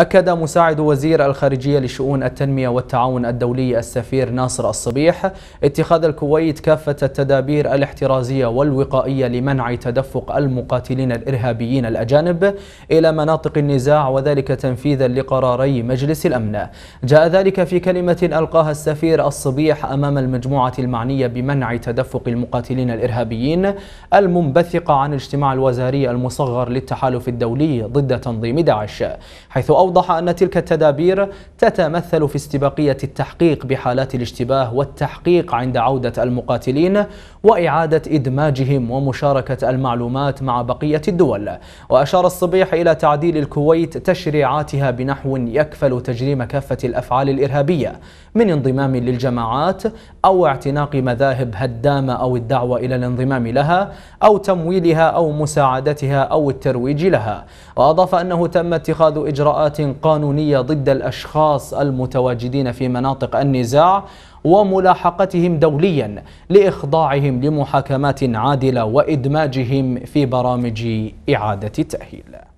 أكد مساعد وزير الخارجية لشؤون التنمية والتعاون الدولي السفير ناصر الصبيح اتخاذ الكويت كافة التدابير الاحترازية والوقائية لمنع تدفق المقاتلين الإرهابيين الأجانب إلى مناطق النزاع وذلك تنفيذا لقراري مجلس الأمن جاء ذلك في كلمة ألقاها السفير الصبيح أمام المجموعة المعنية بمنع تدفق المقاتلين الإرهابيين المنبثقة عن الاجتماع الوزاري المصغر للتحالف الدولي ضد تنظيم داعش حيث أوضح وأوضح أن تلك التدابير تتمثل في استباقية التحقيق بحالات الاشتباه والتحقيق عند عودة المقاتلين وإعادة إدماجهم ومشاركة المعلومات مع بقية الدول وأشار الصبيح إلى تعديل الكويت تشريعاتها بنحو يكفل تجريم كافة الأفعال الإرهابية من انضمام للجماعات أو اعتناق مذاهب هدامة أو الدعوة إلى الانضمام لها أو تمويلها أو مساعدتها أو الترويج لها وأضاف أنه تم اتخاذ إجراءات إجراءات قانونية ضد الأشخاص المتواجدين في مناطق النزاع وملاحقتهم دوليا لإخضاعهم لمحاكمات عادلة وإدماجهم في برامج إعادة التأهيل